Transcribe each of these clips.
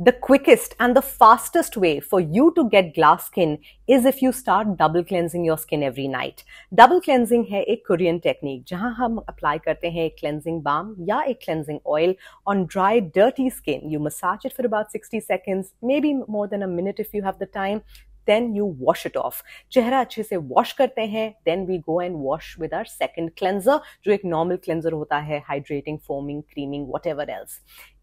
The quickest and the fastest way for you to get glass skin is if you start double cleansing your skin every night. Double cleansing is a Korean technique where we apply करते cleansing balm or a cleansing oil on dry dirty skin. You massage it for about 60 seconds, maybe more than a minute if you have the time. Then you wash it off चेहरा अच्छे से wash करते हैं then we go and wash with our second cleanser जो एक normal cleanser होता है hydrating foaming creaming whatever else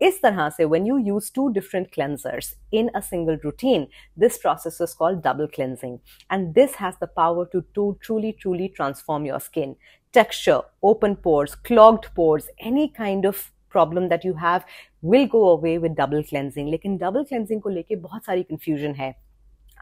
इस तरह से when you use two different cleansers in a single routine this process is called double cleansing and this has the power to to truly truly transform your skin texture, open pores clogged pores any kind of problem that you have will go away with double cleansing लेकिन double cleansing को लेकर बहुत सारी confusion है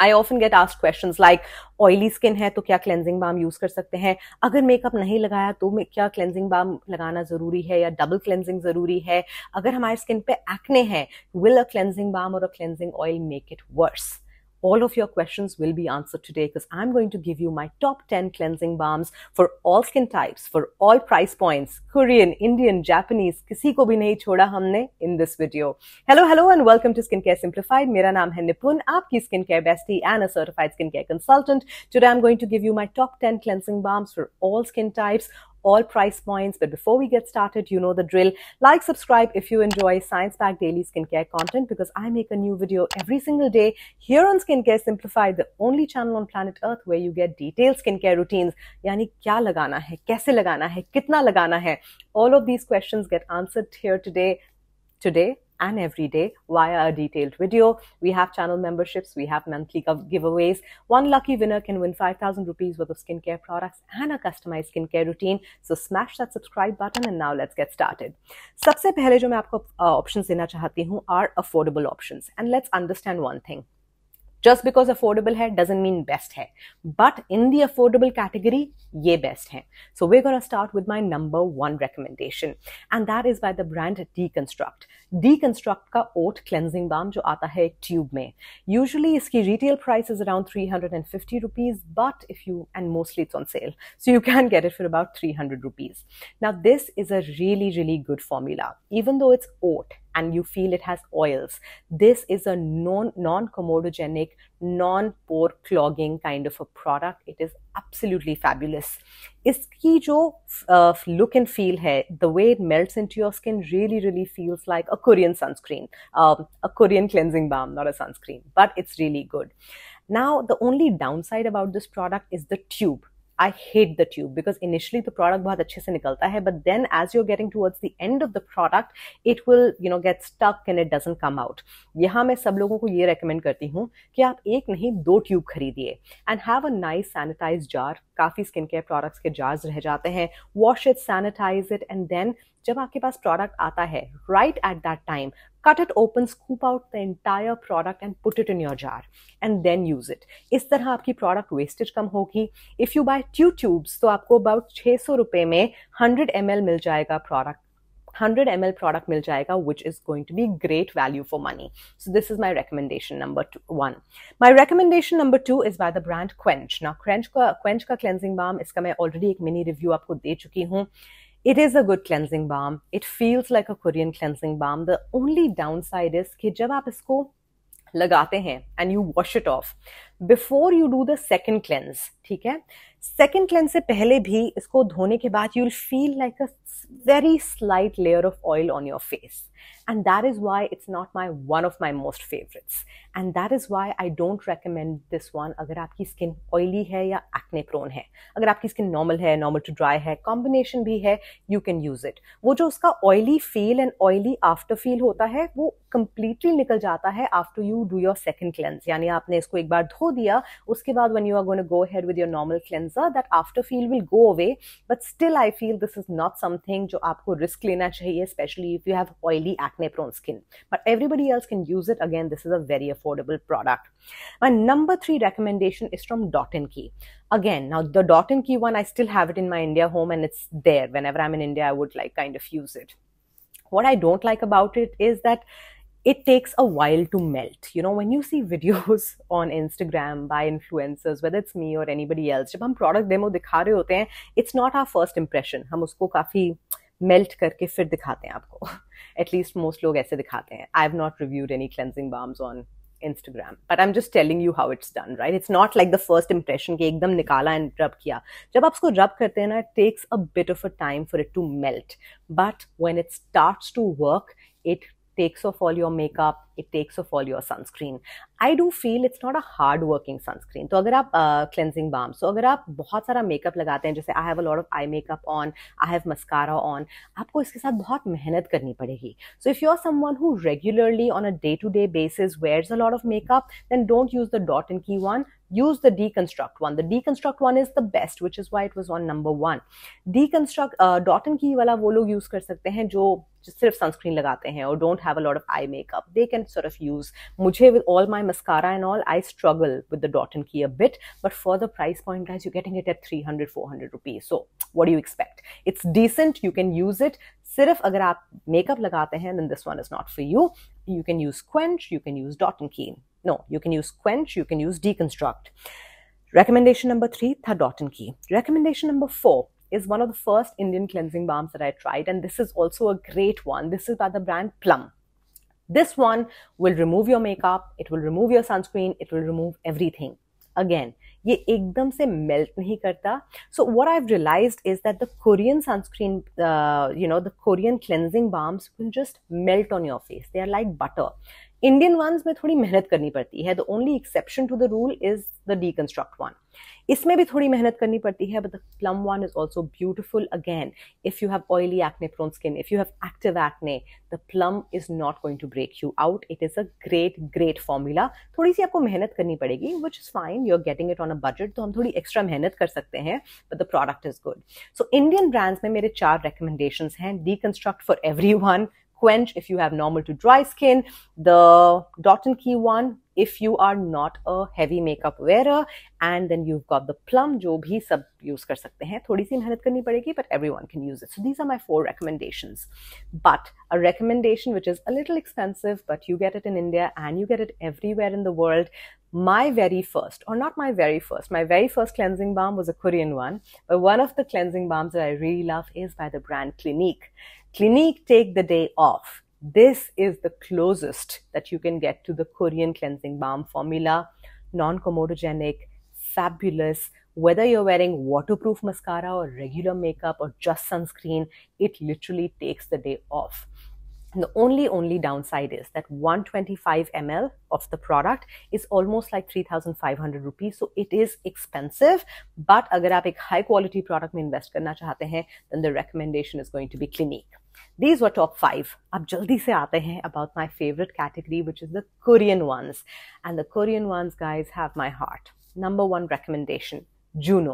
I often get asked question like oily skin है तो क्या cleansing balm use कर सकते हैं अगर मेकअप नहीं लगाया तो क्या क्लेंजिंग बाम लगाना जरूरी है या डबल क्लेंजिंग जरूरी है अगर हमारे स्किन पे एक्ने हैं विल अ क्लेंजिंग बाम और a cleansing oil make it worse all of your questions will be answered today because I'm going to give you my top 10 cleansing balms for all skin types, for all price points, Korean, Indian, Japanese, किसी को भी नहीं छोड़ा हमने in this video. Hello, hello and welcome to Skincare Simplified. मेरा नाम है निपुण, आपकी skincare bestie and a certified skincare consultant. Today I'm going to give you my top 10 cleansing balms for all skin types, all price points. But before we get started, you know the drill. Like, subscribe if you enjoy Science Pack Daily Skincare content because I make a new video every single day here on Skincare Simplified, the only channel on planet Earth where you get detailed skincare routines. Yani kya lagana hai, kaise lagana hai, kitna lagana hai. All of these questions get answered here today. Today, and every day via a detailed video. We have channel memberships, we have monthly giveaways. One lucky winner can win 5,000 rupees worth of skincare products and a customized skincare routine. So smash that subscribe button and now let's get started. सबसे पहले जो मैं आपको uh, options देना चाहती हूँ are affordable options and let's understand one thing just because affordable hair doesn't mean best hair but in the affordable category ye best hair so we're going to start with my number one recommendation and that is by the brand deconstruct deconstruct ka oat cleansing balm jo aata hai tube mein usually iski retail price is around 350 rupees but if you and mostly it's on sale so you can get it for about 300 rupees now this is a really really good formula even though it's oat you feel it has oils. This is a non non commodogenic, non pore clogging kind of a product. It is absolutely fabulous. Is ki jo uh, look and feel hai, the way it melts into your skin really, really feels like a Korean sunscreen, um, a Korean cleansing balm, not a sunscreen, but it's really good. Now, the only downside about this product is the tube. I hate the tube because initially तो product बहुत अच्छे से निकलता है but then as you are getting towards the end of the product it will you know get stuck and it doesn't come out यहाँ मैं सब लोगों को ये रेकमेंड करती हूँ कि आप एक नहीं दो ट्यूब खरीदिए and have a nice sanitize jar काफ़ी स्किन केयर प्रोडक्ट्स के जार्स रह जाते हैं wash it sanitize it and then जब आपके पास प्रोडक्ट आता है right at that time cut it open scoop out the entire product and put it in your jar and then use it इस तरह आपकी प्रोडक्ट वेस्टेज कम होगी if you buy two tubes तो आपको अबाउट छः सौ रुपये में हंड्रेड एम मिल जाएगा product 100 ml product mil jayega, which is going to be great value for money. So this is my recommendation number two, one. My recommendation number two is by the brand Quench. Now Quench का Quench का cleansing balm इसका मैं already एक mini review आपको दे चुकी हूँ. It is a good cleansing balm. It feels like a Korean cleansing balm. The only downside is that when you apply it and you wash it off before you do the second cleanse ठीक है second cleanse से पहले भी इसको धोने के बाद you will feel like a very slight layer of oil on your face and that is why it's not my one of my most favourites and that is why I don't recommend this one अगर आपकी skin oily है या acne prone है अगर आपकी skin normal है normal to dry है combination भी है यू कैन यूज इट वो जो उसका oily feel and oily after feel होता है वो कंप्लीटली निकल जाता है after you do your second cleanse यानी आपने इसको एक बार धो धो दिया उसके बाद when you are going go head with your normal cleanser that after feel will go away but still I feel this is not something जो आपको रिस्क लेना चाहिए specially if you have oily acne prone skin but everybody else can use it again this is a very affordable product My number three recommendation is from Dot and Key. Again, now the Dot and Key one, I still have it in my India home and it's there. Whenever I'm in India, I would like kind of use it. What I don't like about it is that it takes a while to melt. You know, when you see videos on Instagram by influencers, whether it's me or anybody else, when we product demo, it's not our first impression. We show it melt karke fir dikhate hain aapko. at least most log aise dikhate hain. I've not reviewed any cleansing balms on Instagram, but I'm just telling you how it's done, right? It's not like the first impression ke ekdam nikala and rub kiya. Jab aapko rub karte hain, it takes a bit of a time for it to melt. But when it starts to work, it takes off all your makeup it takes off all your sunscreen. I do feel it's not a hard working sunscreen तो अगर आप cleansing balm सो अगर आप बहुत सारा makeup लगाते हैं जैसे I have a lot of eye makeup on I have mascara on आपको इसके साथ बहुत मेहनत करनी पड़ेगी so if you are someone who regularly on a day to day basis wears a lot of makeup then don't use the Dot and Key one use the deconstruct one the deconstruct one is the best which is why it was on number one. deconstruct uh, dot and key wala wo log use kar sakte hain jo सिर्फ sunscreen लगाते हैं और don't have a lot of eye makeup. They can sort of use. Mujhe, with all my mascara and all, I struggle with the dot and key a bit. But for the price point, guys, you're getting it at 300, 400 rupees. So what do you expect? It's decent. You can use it. Sirf agar aap makeup lagate hain, then this one is not for you. You can use Quench. You can use Dot No, you can use Quench. You can use Deconstruct. recommendation number three tha dot and key recommendation number four is one of the first indian cleansing balms that i tried and this is also a great one this is by the brand plum this one will remove your makeup, it will remove your sunscreen, it will remove everything. Again, ye ekdam se melt nahi karta. So what I've realized is that the Korean sunscreen, uh, you know, the Korean cleansing balms will just melt on your face. They are like butter. Indian ones में थोड़ी मेहनत करनी पड़ती है the only exception to the rule is the Deconstruct one इसमें भी थोड़ी मेहनत करनी पड़ती है but the Plum one is also beautiful again if you have oily acne prone skin if you have active acne the Plum is not going to break you out it is a great great formula थोड़ी सी आपको मेहनत करनी पड़ेगी which is fine you are getting it on a budget तो हम थोड़ी extra मेहनत कर सकते हैं but the product is good so Indian brands में मेरे चार रिकमेंडेशन हैं Deconstruct for everyone quench if you have normal to dry skin, the dot and key one if you are not a heavy makeup wearer, and then you've got the plum जो भी सब use कर सकते हैं थोड़ी सी मेहनत करनी पड़ेगी but everyone can use it. So these are my four recommendations. But a recommendation which is a little expensive, but you get it in India and you get it everywhere in the world. My very first, or not my very first, my very first cleansing balm was a Korean one. But one of the cleansing balms that I really love is by the brand Clinique. Clinique take the day off. This is the closest that you can get to the Korean cleansing balm formula. Non comodogenic fabulous. Whether you're wearing waterproof mascara or regular makeup or just sunscreen, it literally takes the day off. And the only, only downside is that 125 ml of the product is almost like 3,500 rupees. So it is expensive. But agar aap ek high quality product mein invest karna chahte hain, then the recommendation is going to be Clinique. These were top five. अब जल्दी से आते हैं about my favorite category, which is the Korean ones. And the Korean ones, guys, have my heart. Number one recommendation. Juno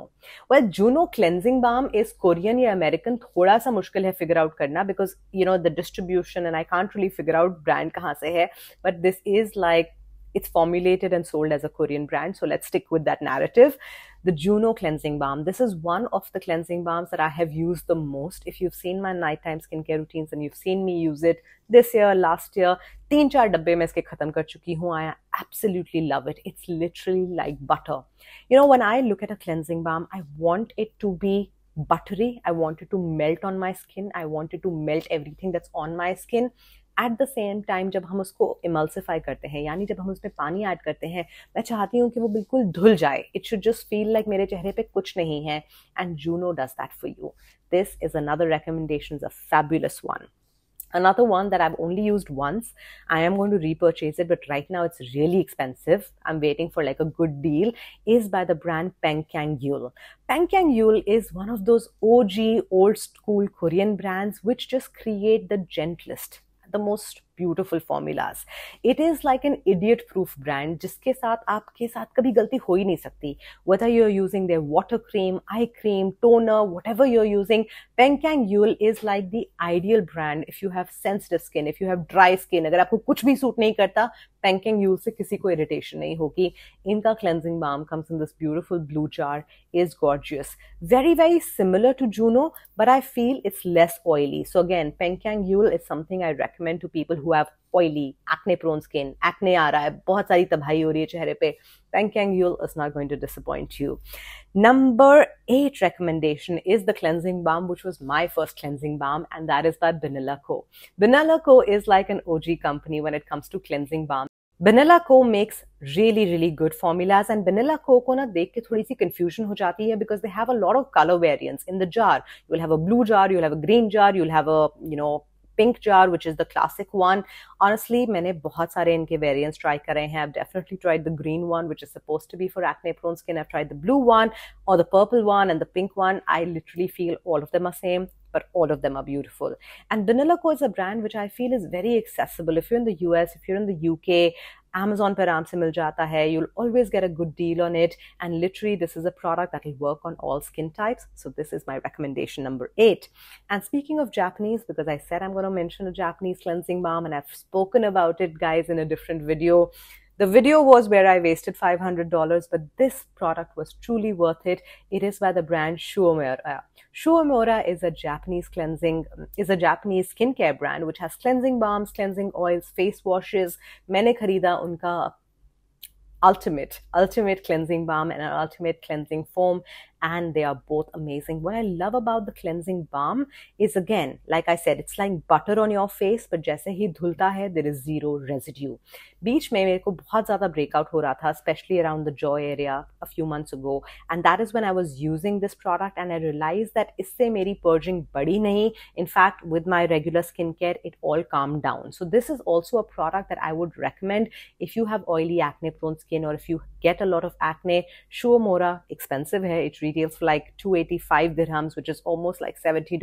well Juno cleansing balm is Korean या American थोड़ा सा मुश्किल है फिगर आउट करना because you know the distribution and I can't really figure out brand कहाँ से है but this is like it's formulated and sold as a Korean brand. So let's stick with that narrative. The Juno cleansing balm. This is one of the cleansing balms that I have used the most. If you've seen my nighttime skincare routines and you've seen me use it this year, last year, तीन चार डब्बे मैं इसके खत्म कर चुकी absolutely love it. It's literally like butter. You know, when I look at a cleansing balm, I want it to be buttery. I want it to melt on my skin. I want it to melt everything that's on my skin. At the same time जब हम उसको emulsify करते हैं यानी जब हम उसमें पानी ऐड करते हैं मैं चाहती हूँ कि वो बिल्कुल धुल जाए it should just feel like मेरे चेहरे पे कुछ नहीं है and Juno does that for you this is another recommendation a fabulous one another one that i've only used once i am going to repurchase it but right now it's really expensive i'm waiting for like a good deal is by the brand Pengkang yul Pengkang yul is one of those og old school korean brands which just create the gentlest the most beautiful formulas. It is like an idiot proof brand जिसके साथ आपके साथ कभी गलती हो ही नहीं सकती Whether you're using their water cream, eye cream, toner, whatever you're using, Penkang Yule is like the ideal brand if you have sensitive skin, if you have dry skin. अगर आपको कुछ भी सूट नहीं करता पेंकिंग यूज से किसी को irritation नहीं होगी इनका cleansing balm comes in this beautiful blue jar is gorgeous very very similar to Juno but I feel it's less oily so again Pyunkang Yul is something I recommend to people who have oily acne prone skin acne आ रहा है बहुत सारी तबाही हो रही है चेहरे पे Pyunkang Yul is not going to disappoint you number eight recommendation is the cleansing balm which was my first cleansing balm and that is that Banila Co Banila Co is like an OG company when it comes to cleansing balm Banila Co makes really really good formulas and Banila Co co ना देख के थोड़ी सी confusion हो जाती है because they have a lot of colour variant in the jar you'll have a blue jar you'll have a green jar you'll have a you know pink jar which is the classic one honestly मैंने बहुत सारे इनके variant try करे हैं I definitely try the green one which is suppose to be for acne prone skin I try the blue one और the purple one and the pink one I literally feel all of them are same but all of them are beautiful. And Vanilla Co is a brand which I feel is very accessible. If you're in the US, if you're in the UK, Amazon per aam se mil jata hai. You'll always get a good deal on it. And literally, this is a product that will work on all skin types. So this is my recommendation number eight. And speaking of Japanese, because I said I'm going to mention a Japanese cleansing balm and I've spoken about it, guys, in a different video. The video was where I wasted $500, but this product was truly worth it. It is by the brand Shuomura. Shuomura is a Japanese cleansing, is a Japanese skincare brand which has cleansing balms, cleansing oils, face washes. मैंने खरीदा उनका ultimate ultimate cleansing balm and an ultimate cleansing foam and they are both amazing. What I love about the cleansing balm is again, like I said, it's like butter on your face, but jaise hi dhulta hai, there is zero residue. Beach mein mere ko bahut zyada breakout ho raha tha, especially around the jaw area a few months ago, and that is when I was using this product and I realized that isse meri purging badi nahi. In fact, with my regular skincare, it all calmed down. So this is also a product that I would recommend if you have oily acne prone skin or if you get a lot of acne. Shuomura expensive hai, deals for like 285 dirhams, which is almost like $70,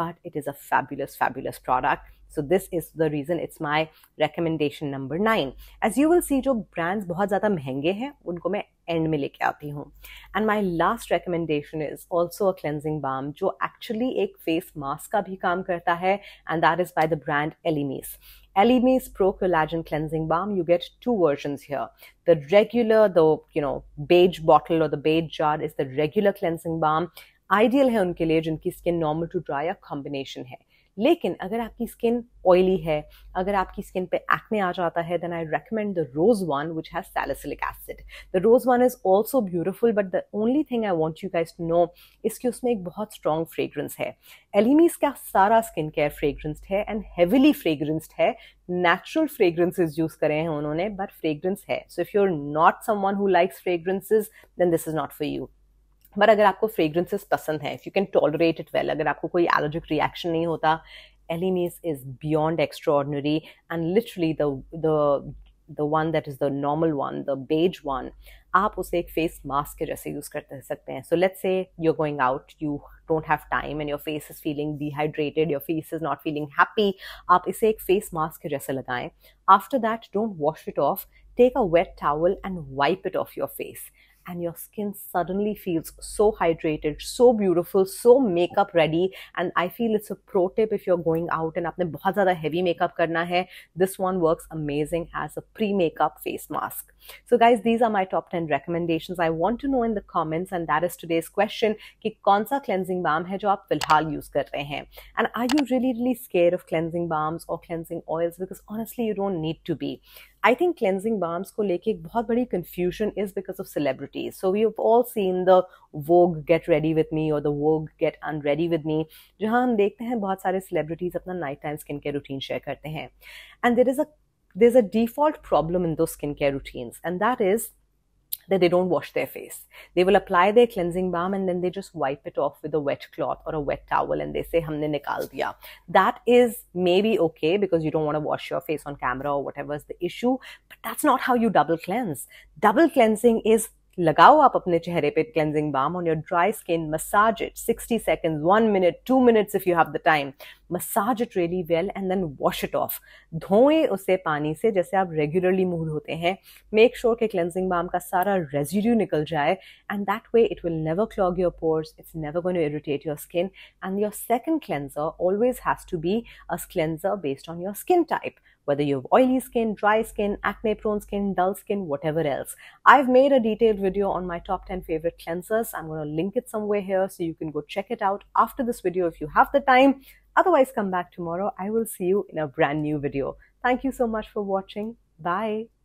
but it is a fabulous, fabulous product. So this is the reason it's my recommendation number nine. As you will see, जो brands बहुत ज़्यादा महंगे हैं उनको मैं and में लेके आती हूँ and my last recommendation is also a cleansing balm जो एक्चुअली एक फेस मास्क का भी काम करता है and Ellimaze Pro Collagen Cleansing Balm. You get two versions here. The regular, the you know beige bottle or the beige jar is the regular cleansing balm. Ideal है उनके लिए जिनकी स्किन नॉर्मल टू ड्राई या combination है लेकिन अगर आपकी skin oily है अगर आपकी स्किन पे एक्ने आ जाता है then I recommend the rose one which has salicylic acid the rose one is also beautiful but the only thing I want you guys to know इसकी उसमें एक बहुत स्ट्रॉन्ग फ्रेग्रेंस है एलिमीज e का सारा स्किन केयर फ्रेग्रेंस्ड है and heavily फ्रेग्रेंस्ड है natural fragrances use करे हैं उन्होंने बट फ्रेग्रेंस है so if you are not someone who likes fragrances then this is not for you but अगर आपको फ्रेग्रेंसेस पसंद है if you can tolerate it well अगर आपको कोई एलर्जिक रिएक्शन नहीं होता Elemis is beyond extraordinary and literally the the one that is the normal one the beige one आप उसे एक फेस मास्क के जैसे यूज़ कर सकते हैं so let's say you're going out you don't have time and your face is feeling dehydrated your face is not feeling happy आप इसे एक फेस मास्क के जैसे लगाएं after that don't wash it off take a wet towel and wipe it off your face and your skin suddenly feels so hydrated, so beautiful, so makeup ready. And I feel it's a pro tip if you're going out and आपने बहुत ज़्यादा heavy makeup करना है. This one works amazing as a pre-makeup face mask. So guys, these are my top 10 recommendations. I want to know in the comments and that is today's question कि कौन सा cleansing balm है जो आप फिलहाल use कर रहे हैं. And are you really really scared of cleansing balms or cleansing oils? Because honestly, you don't need to be. I think cleansing balms को लेके एक बहुत बड़ी confusion is because of celebrities so we all seen the वो get ready with me और the वो get un ready with me जहाँ हम देखते हैं बहुत सारे सेलिब्रिटीज अपना night time skin care routine share करते हैं and there is a there is a default problem in the skin care routine and that is that they don't wash their face. They will apply their cleansing balm and then they just wipe it off with a wet cloth or a wet towel and they say, Humne nikal diya. That is maybe okay because you don't want to wash your face on camera or whatever is the issue, but that's not how you double cleanse. Double cleansing is लगाओ आप अपने चेहरे पे cleansing balm on your dry skin massage it 60 seconds one minute two minutes if you have the time massage it really well and then wash it off धोए उसे पानी से जैसे आप रेगुलरली मूव होते हैं मेक श्योर के cleansing balm का सारा रेजिड्यू निकल जाए and that way it will never clog your pores it's never going to irritate your skin and your second cleanser always has to be a cleanser based on your skin type whether you have oily skin, dry skin, acne prone skin, dull skin, whatever else. I've made a detailed video on my top 10 favorite cleansers. I'm going to link it somewhere here so you can go check it out after this video if you have the time. Otherwise, come back tomorrow. I will see you in a brand new video. Thank you so much for watching. Bye.